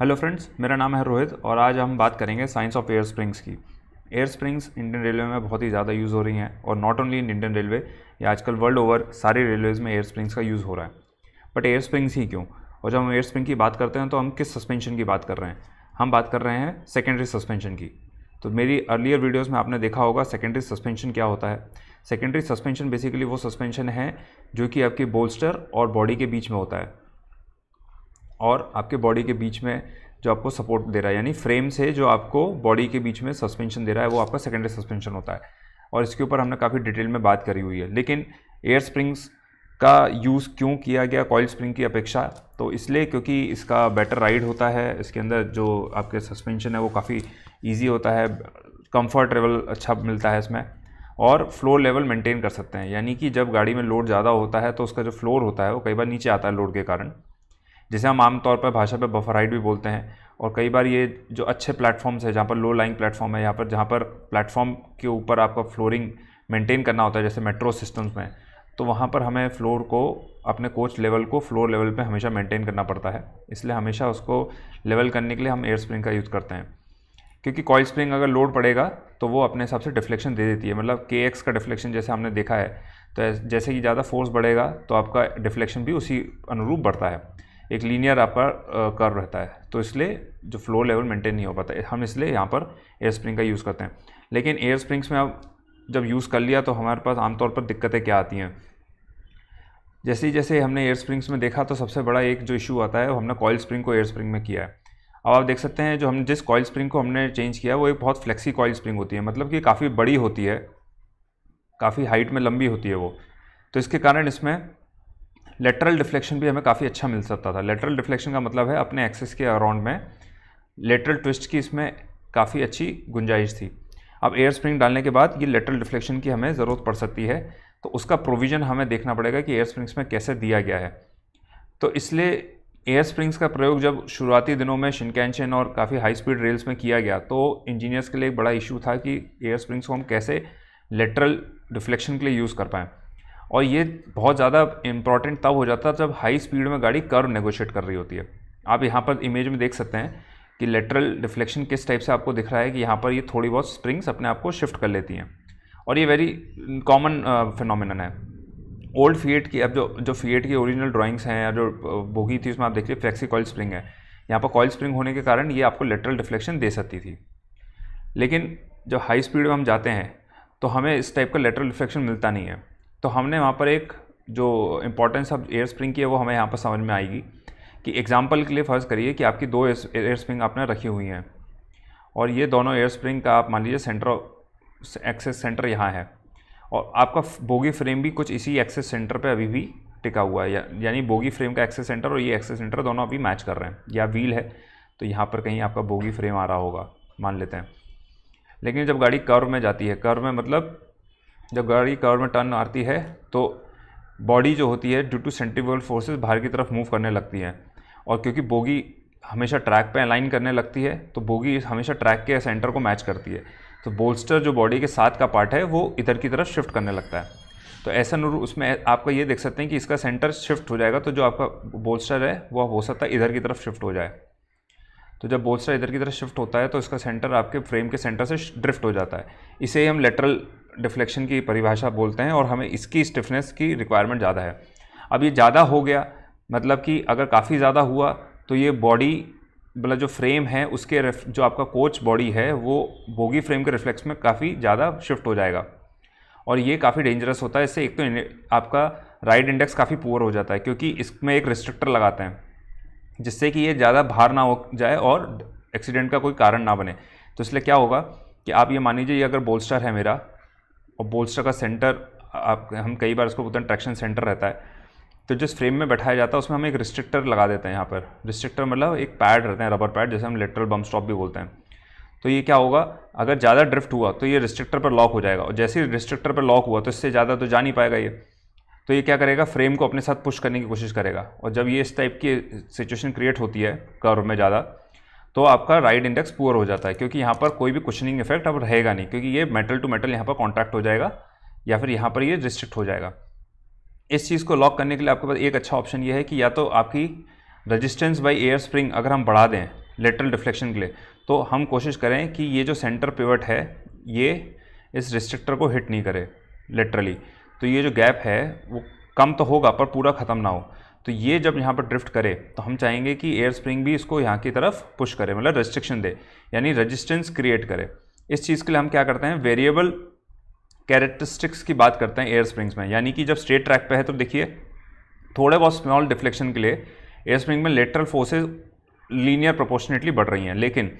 hello friends मेरा नाम है रोहित और आज हम बात करेंगे साइंस ऑफ एयर स्प्रिंग्स की एयर स्प्रिंग्स इंडियन रेलवे में बहुत ही ज़्यादा यूज़ हो रही हैं और not only in Indian railway या आजकल वर्ल्ड ओवर सारी रेलवेज़ में एयर स्प्रिंग्स का यूज़ हो रहा है बट एयर स्प्रिंग्स ही क्यों और जब हम एयर स्प्रिंग की बात करते हैं तो हम किस सस्पेंशन की बात कर रहे हैं हम बात कर रहे हैं सेकेंडरी सस्पेंशन की तो मेरी अर्लियर वीडियोज़ में आपने देखा होगा सेकेंडरी सस्पेंशन क्या होता है सेकेंडरी सस्पेंशन बेसिकली वो सस्पेंशन है जो कि आपकी बोल्स्टर और बॉडी के बीच में होता है और आपके बॉडी के बीच में जो आपको सपोर्ट दे रहा है यानी फ्रेम से जो आपको बॉडी के बीच में सस्पेंशन दे रहा है वो आपका सेकेंडरी सस्पेंशन होता है और इसके ऊपर हमने काफ़ी डिटेल में बात करी हुई है लेकिन एयर स्प्रिंग्स का यूज़ क्यों किया गया कॉयल स्प्रिंग की अपेक्षा तो इसलिए क्योंकि इसका बेटर राइड होता है इसके अंदर जो आपके सस्पेंशन है वो काफ़ी ईजी होता है कंफर्ट अच्छा मिलता है इसमें और फ्लोर लेवल मेंटेन कर सकते हैं यानी कि जब गाड़ी में लोड ज़्यादा होता है तो उसका जो फ्लोर होता है वो कई बार नीचे आता है लोड के कारण जिसे हम आमतौर पर भाषा पर बफराइड भी बोलते हैं और कई बार ये जो अच्छे प्लेटफॉर्म्स है जहाँ पर लो लाइंग प्लेटफॉर्म है यहाँ पर जहाँ पर प्लेटफॉर्म के ऊपर आपका फ्लोरिंग मेंटेन करना होता है जैसे मेट्रो सिस्टम्स में तो वहाँ पर हमें फ्लोर को अपने कोच लेवल को फ्लोर लेवल पे हमेशा मेंटेन करना पड़ता है इसलिए हमेशा उसको लेवल करने के लिए हम एयर स्प्रिंग का यूज़ करते हैं क्योंकि कॉल स्प्रिंग अगर लोड पड़ेगा तो वो अपने हिसाब से डिफ्लेक्शन दे देती है मतलब के एक्स का डिफ्लेक्शन जैसे हमने देखा है तो जैसे कि ज़्यादा फोर्स बढ़ेगा तो आपका डिफ्लेक्शन भी उसी अनुरूप बढ़ता है एक लीनियर आपका कर रहता है तो इसलिए जो फ्लो लेवल मेंटेन नहीं हो पाता हम इसलिए यहाँ पर एयर स्प्रिंग का यूज़ करते हैं लेकिन एयर स्प्रिंग्स में अब जब यूज़ कर लिया तो हमारे पास आमतौर पर दिक्कतें क्या आती हैं जैसे ही जैसे हमने एयर स्प्रिंग्स में देखा तो सबसे बड़ा एक जो इशू आता है वो हमने कॉयल स्प्रिंग को एयर स्प्रिंग में किया है अब आप देख सकते हैं जो हम जिस कॉयल स्प्रिंग को हमने चेंज किया वो एक बहुत फ्लेक्सी कॉयल स्प्रिंग होती है मतलब कि काफ़ी बड़ी होती है काफ़ी हाइट में लंबी होती है वो तो इसके कारण इसमें लेटरल डिफ्लेक्शन भी हमें काफ़ी अच्छा मिल सकता था लेटरल डिफ्लेक्शन का मतलब है अपने एक्सेस के अराउंड में लेटरल ट्विस्ट की इसमें काफ़ी अच्छी गुंजाइश थी अब एयर स्प्रिंग डालने के बाद ये लेटरल डिफ्लेक्शन की हमें ज़रूरत पड़ सकती है तो उसका प्रोविज़न हमें देखना पड़ेगा कि एयर स्प्रिंग्स में कैसे दिया गया है तो इसलिए एयर स्प्रिंग्स का प्रयोग जब शुरुआती दिनों में शिनकैंशन और काफ़ी हाई स्पीड रेल्स में किया गया तो इंजीनियर्स के लिए एक बड़ा इशू था कि एयर स्प्रिंग्स को हम कैसे लेटरल डिफ्लेक्शन के लिए यूज़ कर पाएँ और ये बहुत ज़्यादा इंपॉर्टेंट तब हो जाता है जब हाई स्पीड में गाड़ी कर्व नेगोशिएट कर रही होती है आप यहाँ पर इमेज में देख सकते हैं कि लेटरल डिफ्लेक्शन किस टाइप से आपको दिख रहा है कि यहाँ पर ये थोड़ी बहुत स्प्रिंग्स अपने आप को शिफ्ट कर लेती हैं और ये वेरी कॉमन फिनोमिनन है ओल्ड फीएट की अब जो जो फीएट की ओरिजिनल ड्राइंग्स हैं या जो बोगी थी उसमें आप देखिए फ्लैक्सी कॉयल स्प्रिंग है यहाँ पर कॉयल स्प्रिंग होने के कारण ये आपको लेटरल डिफ्लेक्शन दे सकती थी लेकिन जब हाई स्पीड में हम जाते हैं तो हमें इस टाइप का लेटरल डिफ्लेक्शन मिलता नहीं है तो हमने वहाँ पर एक जो इम्पोर्टेंस अब एयर स्प्रिंग की है वो हमें यहाँ पर समझ में आएगी कि एग्ज़ाम्पल के लिए फ़र्ज़ करिए कि आपकी दो एयर स्प्रिंग आपने रखी हुई हैं और ये दोनों एयर स्प्रिंग का आप मान लीजिए सेंटर एक्सेस सेंटर यहाँ है और आपका बोगी फ्रेम भी कुछ इसी एक्सेस सेंटर पे अभी भी टिका हुआ है या, यानी बोगी फ्रेम का एक्सेस सेंटर और ये एक्सेस सेंटर दोनों अभी मैच कर रहे हैं या व्हील है तो यहाँ पर कहीं आपका बोगी फ्रेम आ रहा होगा मान लेते हैं लेकिन जब गाड़ी कर्व में जाती है कर्व में मतलब जब गाड़ी कवर में टर्न आती है तो बॉडी जो होती है ड्यू टू सेंट्रीफ्यूगल फोर्सेस बाहर की तरफ मूव करने लगती है और क्योंकि बोगी हमेशा ट्रैक पे अलाइन करने लगती है तो बोगी हमेशा ट्रैक के सेंटर को मैच करती है तो बोल्स्टर जो बॉडी के साथ का पार्ट है वो इधर की तरफ शिफ्ट करने लगता है तो ऐसा नूर उसमें आपका ये देख सकते हैं कि इसका सेंटर शिफ्ट हो जाएगा तो जो आपका बोल्स्टर है वो हो सकता है इधर की तरफ शिफ्ट हो जाए तो जब बोल्स्टर इधर की तरफ शिफ्ट होता है तो इसका सेंटर आपके फ्रेम के सेंटर से ड्रिफ्ट हो जाता है इसे हम लेटरल डिफ्लेक्शन की परिभाषा बोलते हैं और हमें इसकी स्टिफनेस की रिक्वायरमेंट ज़्यादा है अब ये ज़्यादा हो गया मतलब कि अगर काफ़ी ज़्यादा हुआ तो ये बॉडी मतलब जो फ्रेम है उसके जो आपका कोच बॉडी है वो बोगी फ्रेम के रिफ्लेक्स में काफ़ी ज़्यादा शिफ्ट हो जाएगा और ये काफ़ी डेंजरस होता है इससे एक तो आपका राइड इंडेक्स काफ़ी पुअर हो जाता है क्योंकि इसमें एक रिस्ट्रिक्टर लगाते हैं जिससे कि ये ज़्यादा भार ना हो जाए और एक्सीडेंट का कोई कारण ना बने तो इसलिए क्या होगा कि आप ये मान लीजिए ये अगर बोलस्टर है मेरा और बोल्स्टर का सेंटर आप हम कई बार इसको बोलते हैं ट्रैक्शन सेंटर रहता है तो जिस फ्रेम में बैठाया जाता है उसमें हम एक रिस्ट्रिक्टर लगा देते हैं यहाँ पर रिस्ट्रिक्टर मतलब एक पैड रहते हैं रबर पैड जैसे हम लेटरल बम स्टॉप भी बोलते हैं तो ये क्या होगा अगर ज़्यादा ड्रिफ्ट हुआ तो ये रिस्ट्रिक्टर पर लॉक हो जाएगा और जैसे ही रिस्ट्रिक्टर पर लॉक हुआ तो इससे ज़्यादा तो जा नहीं पाएगा ये तो ये क्या करेगा फ्रेम को अपने साथ पुश करने की कोशिश करेगा और जब ये इस टाइप की सिचुएशन क्रिएट होती है कर्व में ज़्यादा तो आपका राइड इंडेक्स पुअर हो जाता है क्योंकि यहाँ पर कोई भी क्वेश्चनिंग इफेक्ट अब रहेगा नहीं क्योंकि ये मेटल टू मेटल यहाँ पर कॉन्टैक्ट हो जाएगा या फिर यहाँ पर ये रिस्ट्रिक्ट हो जाएगा इस चीज़ को लॉक करने के लिए आपके पास एक अच्छा ऑप्शन ये है कि या तो आपकी रजिस्टेंस बाई एयर स्प्रिंग अगर हम बढ़ा दें लेटरल डिफ्लेक्शन के लिए तो हम कोशिश करें कि ये जो सेंटर पिवट है ये इस रिस्ट्रिक्टर को हिट नहीं करे लेटरली तो ये जो गैप है वो कम तो होगा पर पूरा ख़त्म ना हो तो ये जब यहाँ पर ड्रिफ्ट करे तो हम चाहेंगे कि एयर स्प्रिंग भी इसको यहाँ की तरफ पुश करे मतलब रेस्ट्रिक्शन दे यानी रजिस्टेंस क्रिएट करे इस चीज़ के लिए हम क्या करते हैं वेरिएबल कैरेक्टरिस्टिक्स की बात करते हैं एयर स्प्रिंग्स में यानी कि जब स्ट्रेट ट्रैक पे है तो देखिए थोड़े बहुत स्मॉल डिफ्लेक्शन के लिए एयर स्प्रिंग में लेटरल फोर्सेज लीनियर प्रोपोर्शनेटली बढ़ रही हैं लेकिन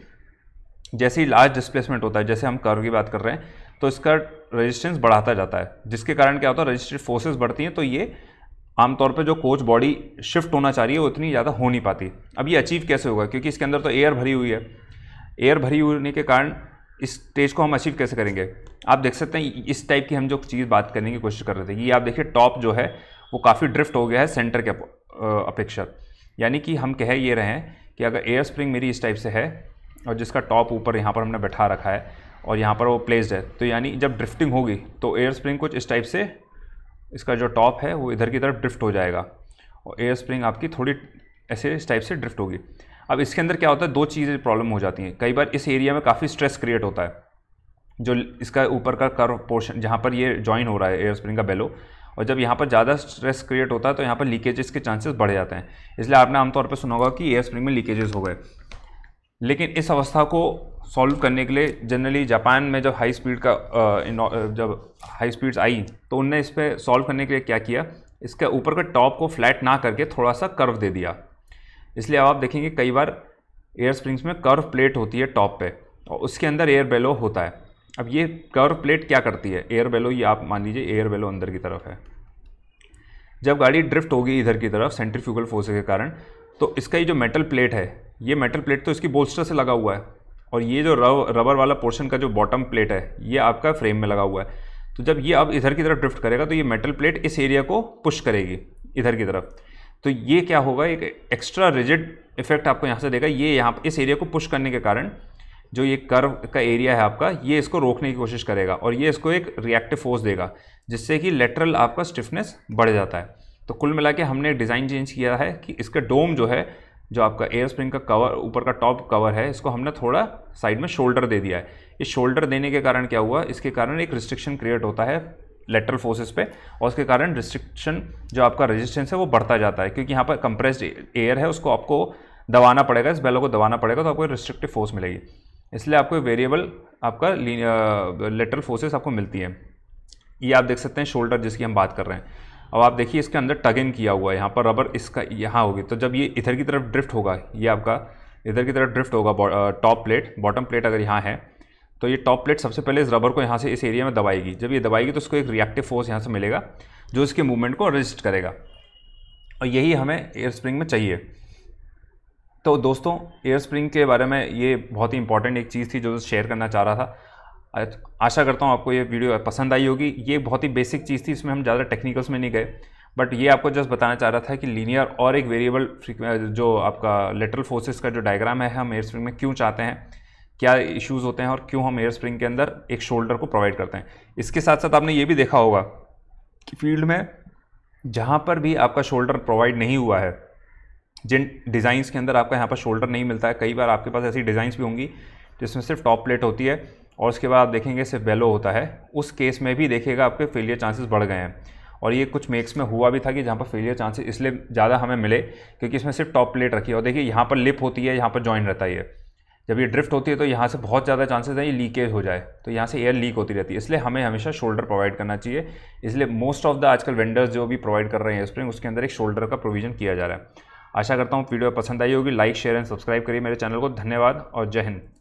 जैसे ही लार्ज डिस्प्लेसमेंट होता है जैसे हम कर्व की बात कर रहे हैं तो इसका रजिस्टेंस बढ़ाता जाता है जिसके कारण क्या होता है रजिस्टेड फोर्सेज बढ़ती हैं तो ये आमतौर पर जो कोच बॉडी शिफ्ट होना चाह रही है वो इतनी ज़्यादा हो नहीं पाती अब ये अचीव कैसे होगा क्योंकि इसके अंदर तो एयर भरी हुई है एयर भरी होने के कारण इस स्टेज को हम अचीव कैसे करेंगे आप देख सकते हैं इस टाइप की हम जो चीज़ बात करने की कोशिश कर रहे थे ये आप देखिए टॉप जो है वो काफ़ी ड्रिफ्ट हो गया है सेंटर के अपेक्षा यानी कि हम कह ये रहे हैं कि अगर एयर स्प्रिंग मेरी इस टाइप से है और जिसका टॉप ऊपर यहाँ पर हमने बैठा रखा है और यहाँ पर वो प्लेस्ड है तो यानी जब ड्रिफ्टिंग होगी तो एयर स्प्रिंग कुछ इस टाइप से इसका जो टॉप है वो इधर की तरफ ड्रिफ्ट हो जाएगा और एयर स्प्रिंग आपकी थोड़ी ऐसे इस टाइप से ड्रिफ्ट होगी अब इसके अंदर क्या होता है दो चीज़ें प्रॉब्लम हो जाती हैं कई बार इस एरिया में काफ़ी स्ट्रेस क्रिएट होता है जो इसका ऊपर का कर पोर्शन जहाँ पर ये ज्वाइन हो रहा है एयर स्प्रिंग का बेलो और जब यहाँ पर ज़्यादा स्ट्रेस क्रिएट होता है तो यहाँ पर लीकेजेस के चांसेस बढ़ जाते हैं इसलिए आपने आमतौर पर सुना होगा कि एयर स्प्रिंग में लीकेजेस हो गए लेकिन इस अवस्था को सॉल्व करने के लिए जनरली जापान में जब हाई स्पीड का जब हाई स्पीड्स आई तो उनने इस पर सॉल्व करने के लिए क्या किया इसके ऊपर का टॉप को फ्लैट ना करके थोड़ा सा कर्व दे दिया इसलिए अब आप देखेंगे कई बार एयर स्प्रिंग्स में कर्व प्लेट होती है टॉप पे और उसके अंदर एयर बेलो होता है अब ये कर्व प्लेट क्या करती है एयर बेलो ये आप मान लीजिए एयर बेलो अंदर की तरफ है जब गाड़ी ड्रिफ्ट होगी इधर की तरफ सेंट्रीफ्यूगल फोर्स के कारण तो इसका ये जो मेटल प्लेट है ये मेटल प्लेट तो इसकी बोल्स्टर से लगा हुआ है और ये जो रब रबर वाला पोर्शन का जो बॉटम प्लेट है ये आपका फ्रेम में लगा हुआ है तो जब ये अब इधर की तरफ ड्रिफ्ट करेगा तो ये मेटल प्लेट इस एरिया को पुश करेगी इधर की तरफ तो ये क्या होगा एक एक्स्ट्रा रिजिड इफेक्ट आपको यहाँ से देगा ये यहाँ इस एरिया को पुश करने के कारण जो ये कर्व का एरिया है आपका ये इसको रोकने की कोशिश करेगा और ये इसको एक रिएक्टिव फोर्स देगा जिससे कि लेटरल आपका स्टिफनेस बढ़ जाता है तो कुल मिला के हमने डिज़ाइन चेंज किया है कि इसका डोम जो है जो आपका एयर स्प्रिंग का कवर ऊपर का टॉप कवर है इसको हमने थोड़ा साइड में शोल्डर दे दिया है इस शोल्डर देने के कारण क्या हुआ इसके कारण एक रिस्ट्रिक्शन क्रिएट होता है लेटरल फोर्सेस पे और उसके कारण रिस्ट्रिक्शन जो आपका रेजिस्टेंस है वो बढ़ता जाता है क्योंकि यहाँ पर कंप्रेस्ड एयर है उसको आपको दबाना पड़ेगा इस बैलों को दबाना पड़ेगा तो आपको रिस्ट्रिक्टिव फोर्स मिलेगी इसलिए आपको वेरिएबल आपका लेटरल फोर्सेस आपको मिलती है ये आप देख सकते हैं शोल्डर जिसकी हम बात कर रहे हैं अब आप देखिए इसके अंदर टग इन किया हुआ है यहाँ पर रबर इसका यहाँ होगी तो जब ये इधर की तरफ ड्रिफ्ट होगा ये आपका इधर की तरफ ड्रिफ्ट होगा टॉप प्लेट बॉटम प्लेट अगर यहाँ है तो ये टॉप प्लेट सबसे पहले इस रबर को यहाँ से इस एरिया में दबाएगी जब ये दबाएगी तो उसको एक रिएक्टिव फोर्स यहाँ से मिलेगा जो इसके मूवमेंट को रजिस्ट करेगा और यही हमें एयर स्प्रिंग में चाहिए तो दोस्तों एयर स्प्रिंग के बारे में ये बहुत ही इंपॉर्टेंट एक चीज़ थी जो शेयर करना चाह रहा था आशा करता हूँ आपको ये वीडियो पसंद आई होगी ये बहुत ही बेसिक चीज़ थी इसमें हम ज़्यादा टेक्निकल्स में नहीं गए बट ये आपको जस्ट बताना चाह रहा था कि लीनियर और एक वेरिएबल जो आपका लेटरल फोर्सेस का जो डायग्राम है हम एयर स्प्रिंग में क्यों चाहते हैं क्या इश्यूज़ होते हैं और क्यों हम एयर स्प्रिंग के अंदर एक शोल्डर को प्रोवाइड करते हैं इसके साथ साथ आपने ये भी देखा होगा कि फील्ड में जहाँ पर भी आपका शोल्डर प्रोवाइड नहीं हुआ है जिन डिज़ाइंस के अंदर आपका यहाँ पर शोल्डर नहीं मिलता है कई बार आपके पास ऐसी डिज़ाइंस भी होंगी जिसमें सिर्फ टॉप प्लेट होती है और उसके बाद आप देखेंगे सिर्फ बेलो होता है उस केस में भी देखिएगा आपके फेलियर चांसेस बढ़ गए हैं और ये कुछ मेक्स में हुआ भी था कि जहाँ पर फेलियर चांसेस इसलिए ज़्यादा हमें मिले क्योंकि इसमें सिर्फ टॉप प्लेट रखी है और देखिए यहाँ पर लिप होती है यहाँ पर जॉइन रहता है ये जब ये ड्रिफ्ट होती है तो यहाँ से बहुत ज़्यादा चांसेस हैं ये लीकेज हो जाए तो यहाँ से एयर लीक होती रहती है इसलिए हमें हमेशा शोल्डर प्रोवाइड करना चाहिए इसलिए मोस्ट ऑफ द आजकल वेंडर्स जो भी प्रोवाइड कर रहे हैं स्प्रिंग उसके अंदर एक शोल्डर का प्रोविजन किया जा रहा है आशा करता हूँ वीडियो पसंद आई होगी लाइक शेयर एंड सब्सक्राइब करिए मेरे चैनल को धन्यवाद और जय हिंद